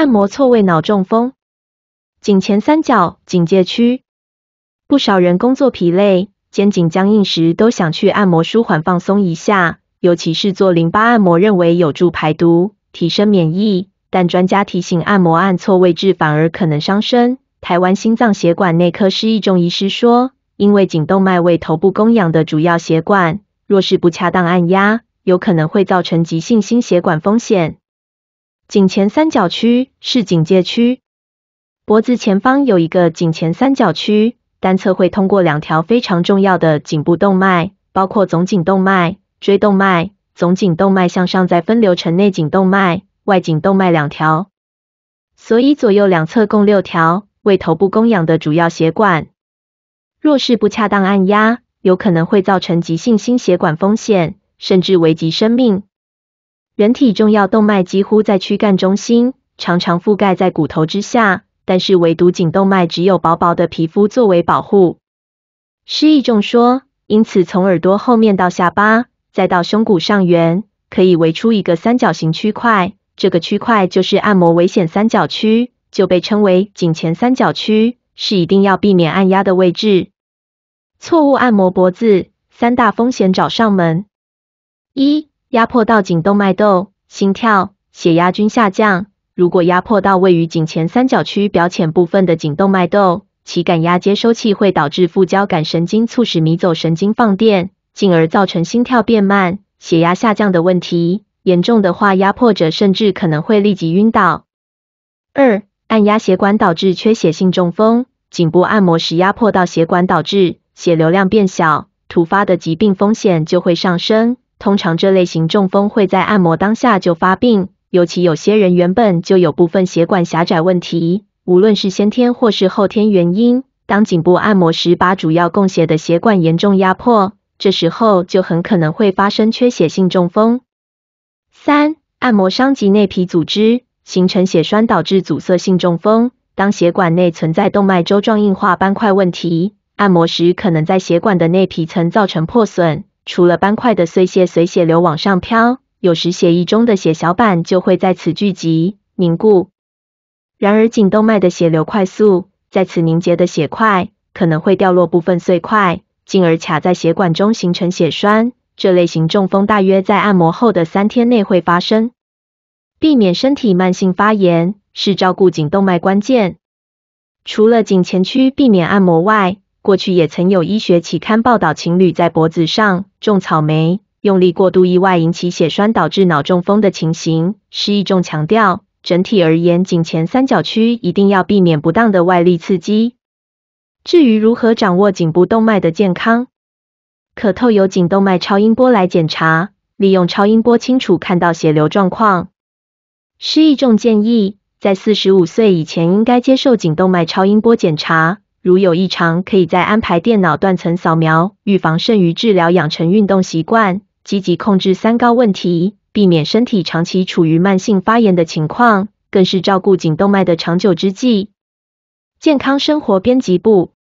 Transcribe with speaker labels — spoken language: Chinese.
Speaker 1: 按摩错位脑中风，颈前三角警戒区，不少人工作疲累，肩颈僵硬时都想去按摩舒缓放松一下，尤其是做淋巴按摩，认为有助排毒、提升免疫。但专家提醒，按摩按错位置反而可能伤身。台湾心脏血管内科医一中医师说，因为颈动脉为头部供氧的主要血管，若是不恰当按压，有可能会造成急性心血管风险。颈前三角区是警戒区，脖子前方有一个颈前三角区，单侧会通过两条非常重要的颈部动脉，包括总颈动脉、椎动脉，总颈动脉向上再分流成内颈动脉、外颈动脉两条，所以左右两侧共六条，为头部供氧的主要血管。若是不恰当按压，有可能会造成急性心血管风险，甚至危及生命。人体重要动脉几乎在躯干中心，常常覆盖在骨头之下，但是唯独颈动脉只有薄薄的皮肤作为保护。失意中说，因此从耳朵后面到下巴，再到胸骨上缘，可以围出一个三角形区块，这个区块就是按摩危险三角区，就被称为颈前三角区，是一定要避免按压的位置。错误按摩脖子，三大风险找上门。一压迫到颈动脉窦，心跳、血压均下降。如果压迫到位于颈前三角区表浅部分的颈动脉窦，其感压接收器会导致副交感神经促使迷走神经放电，进而造成心跳变慢、血压下降的问题。严重的话，压迫者甚至可能会立即晕倒。二，按压血管导致缺血性中风。颈部按摩时压迫到血管导致血流量变小，突发的疾病风险就会上升。通常这类型中风会在按摩当下就发病，尤其有些人原本就有部分血管狭窄问题，无论是先天或是后天原因，当颈部按摩时把主要供血的血管严重压迫，这时候就很可能会发生缺血性中风。三、按摩伤及内皮组织，形成血栓导致阻塞性中风。当血管内存在动脉粥状硬化斑块问题，按摩时可能在血管的内皮层造成破损。除了斑块的碎屑随血流往上飘，有时血液中的血小板就会在此聚集凝固。然而颈动脉的血流快速，在此凝结的血块可能会掉落部分碎块，进而卡在血管中形成血栓。这类型中风大约在按摩后的三天内会发生。避免身体慢性发炎是照顾颈动脉关键。除了颈前区避免按摩外，过去也曾有医学期刊报道，情侣在脖子上种草莓用力过度，意外引起血栓导致脑中风的情形。施一中强调，整体而言，颈前三角区一定要避免不当的外力刺激。至于如何掌握颈部动脉的健康，可透由颈动脉超音波来检查，利用超音波清楚看到血流状况。施一中建议，在四十五岁以前应该接受颈动脉超音波检查。如有异常，可以再安排电脑断层扫描，预防胜于治疗，养成运动习惯，积极控制三高问题，避免身体长期处于慢性发炎的情况，更是照顾颈动脉的长久之计。健康生活编辑部。